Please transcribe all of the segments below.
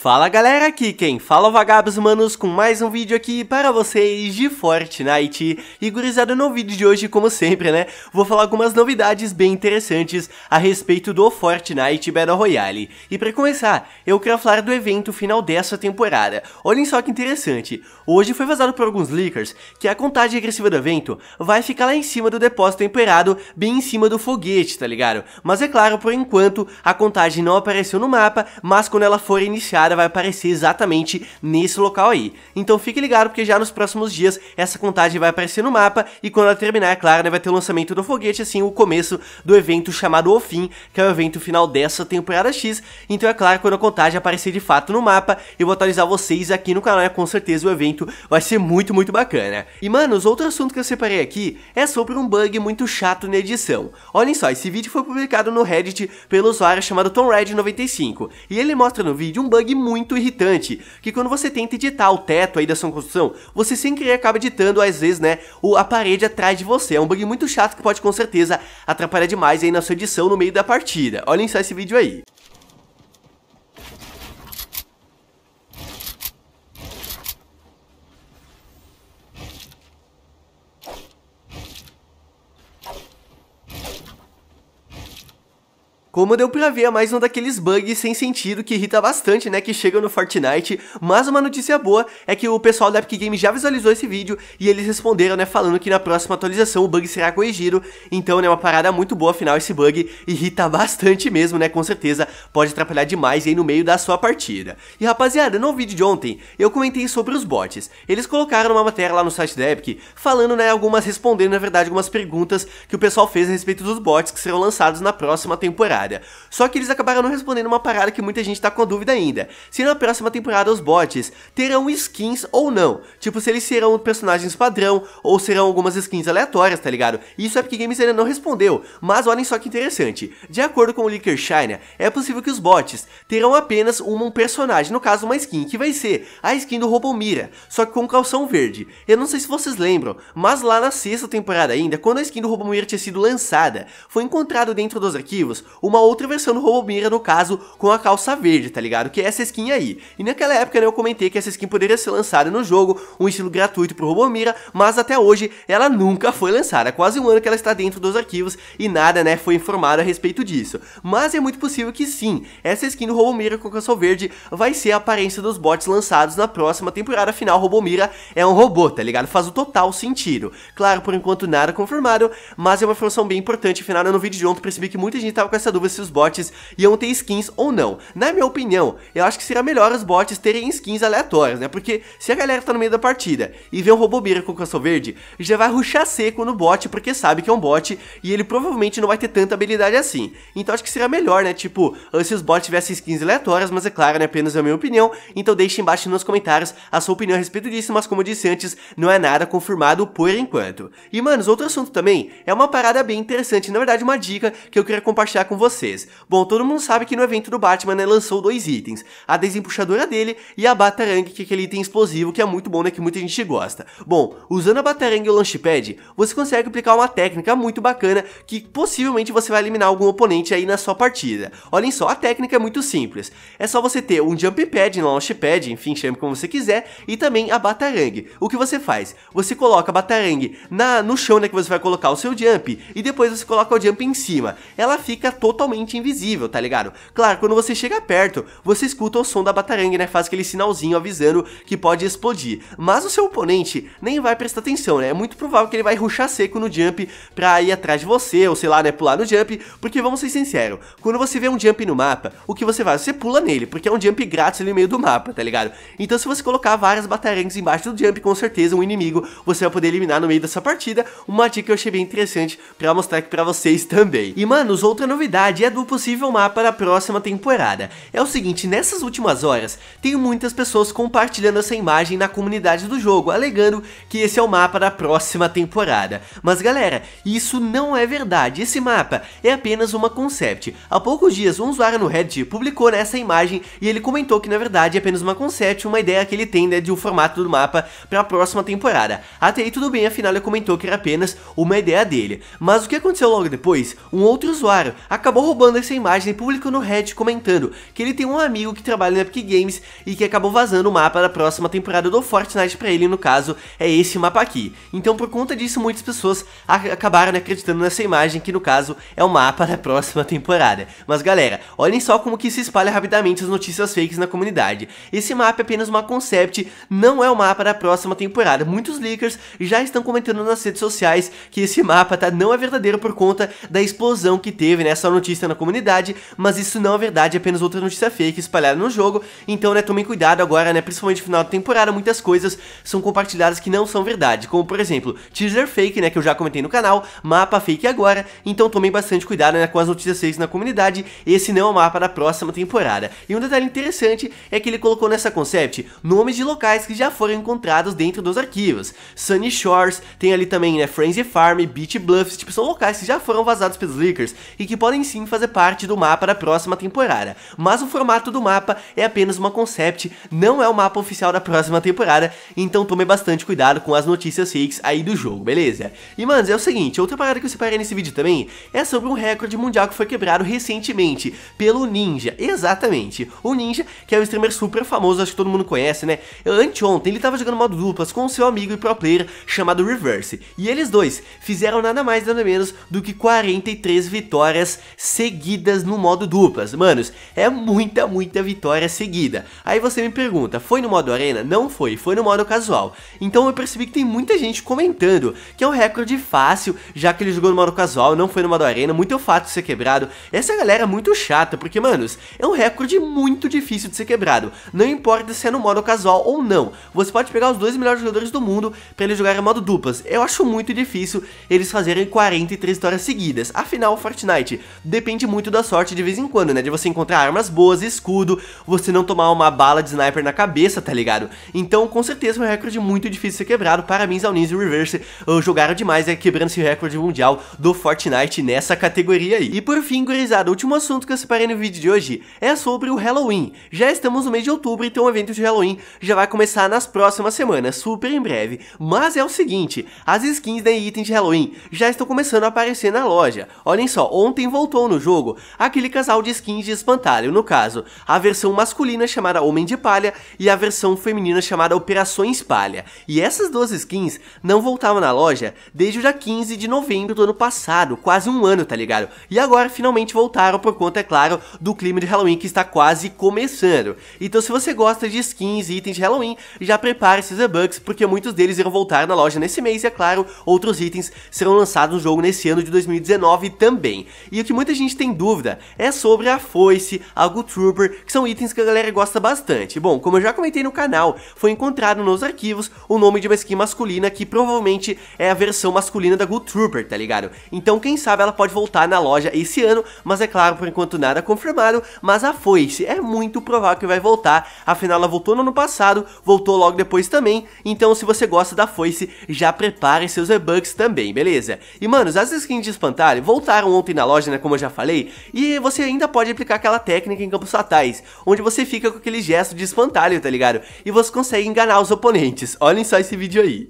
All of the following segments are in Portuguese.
Fala galera, aqui quem fala é o Vagabos Manos com mais um vídeo aqui para vocês de Fortnite E gurizada, no vídeo de hoje, como sempre né, vou falar algumas novidades bem interessantes a respeito do Fortnite Battle Royale E para começar, eu quero falar do evento final dessa temporada Olhem só que interessante, hoje foi vazado por alguns leakers que a contagem agressiva do evento vai ficar lá em cima do depósito temperado, bem em cima do foguete, tá ligado? Mas é claro, por enquanto, a contagem não apareceu no mapa, mas quando ela for iniciada vai aparecer exatamente nesse local aí. Então fique ligado porque já nos próximos dias essa contagem vai aparecer no mapa e quando ela terminar, é claro, né, vai ter o lançamento do foguete, assim, o começo do evento chamado O Fim, que é o evento final dessa temporada X. Então é claro, quando a contagem aparecer de fato no mapa, eu vou atualizar vocês aqui no canal, né, com certeza o evento vai ser muito, muito bacana. E manos, outro assunto que eu separei aqui é sobre um bug muito chato na edição. Olhem só, esse vídeo foi publicado no Reddit pelo usuário chamado TomRed95 e ele mostra no vídeo um bug muito irritante, que quando você tenta editar o teto aí da sua construção, você sem querer acaba editando, às vezes, né, a parede atrás de você. É um bug muito chato que pode, com certeza, atrapalhar demais aí na sua edição no meio da partida. Olhem só esse vídeo aí. Como deu pra ver, é mais um daqueles bugs sem sentido que irrita bastante, né, que chegam no Fortnite, mas uma notícia boa é que o pessoal da Epic Games já visualizou esse vídeo e eles responderam, né, falando que na próxima atualização o bug será corrigido, então, né, uma parada muito boa, afinal esse bug irrita bastante mesmo, né, com certeza pode atrapalhar demais aí no meio da sua partida. E rapaziada, no vídeo de ontem, eu comentei sobre os bots, eles colocaram uma matéria lá no site da Epic, falando, né, algumas, respondendo, na verdade, algumas perguntas que o pessoal fez a respeito dos bots que serão lançados na próxima temporada temporada. Só que eles acabaram não respondendo uma parada que muita gente tá com dúvida ainda. Se na próxima temporada os bots terão skins ou não. Tipo, se eles serão personagens padrão ou serão algumas skins aleatórias, tá ligado? Isso é porque Games ainda não respondeu, mas olhem só que interessante. De acordo com o Leaker é possível que os bots terão apenas um personagem, no caso uma skin, que vai ser a skin do Robô Mira, só que com calção verde. Eu não sei se vocês lembram, mas lá na sexta temporada ainda, quando a skin do Robô Mira tinha sido lançada, foi encontrado dentro dos arquivos uma uma outra versão do Robomira, no caso, com a calça verde, tá ligado? Que é essa skin aí. E naquela época, né, eu comentei que essa skin poderia ser lançada no jogo, um estilo gratuito pro Robomira, mas até hoje ela nunca foi lançada. quase um ano que ela está dentro dos arquivos e nada, né, foi informado a respeito disso. Mas é muito possível que sim, essa skin do Robomira com a calça verde vai ser a aparência dos bots lançados na próxima temporada final. Robomira é um robô, tá ligado? Faz o total sentido. Claro, por enquanto nada confirmado, mas é uma informação bem importante. Afinal, né, no vídeo de ontem percebi que muita gente tava com essa dúvida ainda se os bots iam ter skins ou não. Na minha opinião, eu acho que seria melhor os bots terem skins aleatórias, né? Porque se a galera tá no meio da partida e vê um Robobira com coração verde, já vai ruxar seco no bot porque sabe que é um bot e ele provavelmente não vai ter tanta habilidade assim. Então acho que seria melhor, né? Tipo, se os bots tivessem skins aleatórias, mas é claro, né? Apenas é a minha opinião. Então deixe embaixo nos comentários a sua opinião a respeito disso, mas como eu disse antes, não é nada confirmado por enquanto. E, manos, outro assunto também é uma parada bem interessante, na verdade uma dica que eu queria compartilhar com vocês vocês? Bom, todo mundo sabe que no evento do Batman ele né, lançou dois itens, a desempuxadora dele e a Batarang, que é aquele item explosivo que é muito bom, né, que muita gente gosta. Bom, usando a Batarang e o Launchpad, você consegue aplicar uma técnica muito bacana que possivelmente você vai eliminar algum oponente aí na sua partida. Olhem só, a técnica é muito simples, é só você ter um Jump Pad, um Launchpad, enfim, chame como você quiser, e também a Batarang. O que você faz? Você coloca a Batarang na, no chão né, que você vai colocar o seu Jump, e depois você coloca o Jump em cima. Ela fica totalmente totalmente invisível, tá ligado? Claro, quando você chega perto, você escuta o som da bataranga, né? Faz aquele sinalzinho avisando que pode explodir. Mas o seu oponente nem vai prestar atenção, né? É muito provável que ele vai ruxar seco no jump pra ir atrás de você, ou sei lá, né? Pular no jump, porque vamos ser sinceros, quando você vê um jump no mapa, o que você faz? Você pula nele, porque é um jump grátis ali no meio do mapa, tá ligado? Então se você colocar várias batarangas embaixo do jump, com certeza um inimigo você vai poder eliminar no meio dessa partida. Uma dica que eu achei bem interessante pra mostrar aqui pra vocês também. E manos, outra novidade novidade é do possível mapa da próxima temporada. É o seguinte, nessas últimas horas, tem muitas pessoas compartilhando essa imagem na comunidade do jogo, alegando que esse é o mapa da próxima temporada. Mas galera, isso não é verdade, esse mapa é apenas uma concept. Há poucos dias, um usuário no Reddit publicou essa imagem e ele comentou que na verdade é apenas uma concept, uma ideia que ele tem né, de um formato do mapa para a próxima temporada. Até aí tudo bem, afinal ele comentou que era apenas uma ideia dele. Mas o que aconteceu logo depois? Um outro usuário acabou acabou roubando essa imagem e publicou no Reddit comentando que ele tem um amigo que trabalha na Epic Games e que acabou vazando o mapa da próxima temporada do Fortnite para ele, no caso, é esse mapa aqui. Então por conta disso muitas pessoas acabaram acreditando nessa imagem que no caso é o mapa da próxima temporada. Mas galera, olhem só como que se espalha rapidamente as notícias fakes na comunidade. Esse mapa é apenas uma concept, não é o mapa da próxima temporada. Muitos leakers já estão comentando nas redes sociais que esse mapa tá, não é verdadeiro por conta da explosão que teve nessa né, notícia notícia na comunidade, mas isso não é verdade, é apenas outra notícia fake espalhada no jogo. Então, né, tomem cuidado agora, né, principalmente no final da temporada, muitas coisas são compartilhadas que não são verdade, como por exemplo, teaser fake, né, que eu já comentei no canal, mapa fake agora. Então, tomem bastante cuidado, né, com as notícias fakes na comunidade. Esse não é o mapa da próxima temporada. E um detalhe interessante é que ele colocou nessa concept nomes de locais que já foram encontrados dentro dos arquivos. Sunny Shores, tem ali também, né, Frenzy Farm, Beach Bluffs, tipo, são locais que já foram vazados pelos leakers e que podem sim sim fazer parte do mapa da próxima temporada. Mas o formato do mapa é apenas uma concept, não é o mapa oficial da próxima temporada, então tome bastante cuidado com as notícias fakes aí do jogo, beleza? E mano, é o seguinte, outra parada que eu separei nesse vídeo também é sobre um recorde mundial que foi quebrado recentemente pelo Ninja, exatamente. O Ninja, que é um streamer super famoso, acho que todo mundo conhece, né? Anteontem ele tava jogando modo duplas com seu amigo e pro player chamado Reverse, e eles dois fizeram nada mais nada menos do que 43 vitórias seguidas no modo duplas. Manos, é muita, muita vitória seguida. Aí você me pergunta, foi no modo arena? Não foi, foi no modo casual. Então eu percebi que tem muita gente comentando que é um recorde fácil, já que ele jogou no modo casual, não foi no modo arena, muito fácil de ser quebrado. Essa galera é muito chata, porque, manos, é um recorde muito difícil de ser quebrado. Não importa se é no modo casual ou não, você pode pegar os dois melhores jogadores do mundo para eles jogarem modo duplas. Eu acho muito difícil eles fazerem 43 vitórias seguidas. Afinal, Fortnite, depende muito da sorte de vez em quando, né? De você encontrar armas boas, escudo, você não tomar uma bala de sniper na cabeça, tá ligado? Então, com certeza, é um recorde muito difícil de ser quebrado. Parabéns ao Ninja Reverse, jogaram demais, é, quebrando esse recorde mundial do Fortnite nessa categoria aí. E por fim, gurizada, o último assunto que eu separei no vídeo de hoje é sobre o Halloween. Já estamos no mês de outubro, então o evento de Halloween já vai começar nas próximas semanas, super em breve. Mas é o seguinte, as skins da né, item de Halloween já estão começando a aparecer na loja. Olhem só, ontem voltou no jogo aquele casal de skins de espantalho, no caso, a versão masculina chamada Homem de Palha e a versão feminina chamada Operações Palha. E essas duas skins não voltavam na loja desde o dia 15 de novembro do ano passado, quase um ano, tá ligado? E agora finalmente voltaram por conta, é claro, do clima de Halloween que está quase começando. Então se você gosta de skins e itens de Halloween, já prepare seus e-bucks, porque muitos deles irão voltar na loja nesse mês e, é claro, outros itens serão lançados no jogo nesse ano de 2019 também. E o que muita gente tem dúvida é sobre a foice, a Good Trooper, que são itens que a galera gosta bastante. Bom, como eu já comentei no canal, foi encontrado nos arquivos o nome de uma skin masculina que provavelmente é a versão masculina da Good Trooper, tá ligado? Então quem sabe ela pode voltar na loja esse ano, mas é claro, por enquanto nada confirmado, mas a foice é muito provável que vai voltar, afinal ela voltou no ano passado, voltou logo depois também, então se você gosta da foice, já prepare seus e bugs também, beleza? E manos, as skins de espantalho voltaram ontem na loja, né, como eu já falei, e você ainda pode aplicar aquela técnica em campos fatais, onde você fica com aquele gesto de espantalho, tá ligado? E você consegue enganar os oponentes, olhem só esse vídeo aí.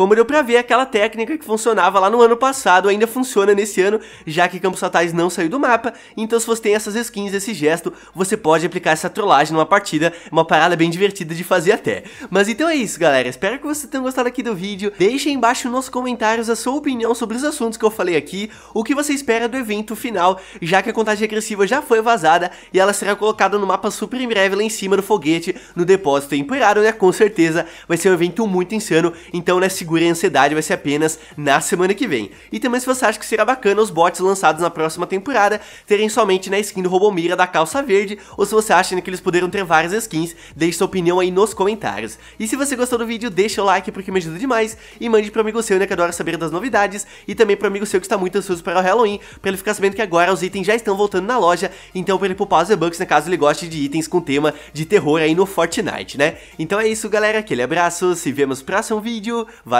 Como deu pra ver, aquela técnica que funcionava lá no ano passado ainda funciona nesse ano, já que Campos Fatais não saiu do mapa, então se você tem essas skins, esse gesto, você pode aplicar essa trollagem numa partida, uma parada bem divertida de fazer até. Mas então é isso, galera, espero que vocês tenham gostado aqui do vídeo, deixem embaixo nos comentários a sua opinião sobre os assuntos que eu falei aqui, o que você espera do evento final, já que a contagem regressiva já foi vazada e ela será colocada no mapa super em breve lá em cima do foguete, no depósito temporário, né, com certeza, vai ser um evento muito insano, então né, segura segure a ansiedade vai ser apenas na semana que vem. E também se você acha que será bacana os bots lançados na próxima temporada terem somente na skin do Robomira da calça verde, ou se você acha que eles poderiam ter várias skins, deixe sua opinião aí nos comentários. E se você gostou do vídeo, deixa o like porque me ajuda demais, e mande pro amigo seu né, que adora saber das novidades, e também pro amigo seu que está muito ansioso para o Halloween, para ele ficar sabendo que agora os itens já estão voltando na loja, então para ele poupar os V-Bucks, né, caso ele goste de itens com tema de terror aí no Fortnite, né? Então é isso, galera, aquele abraço, se vemos no próximo vídeo, valeu!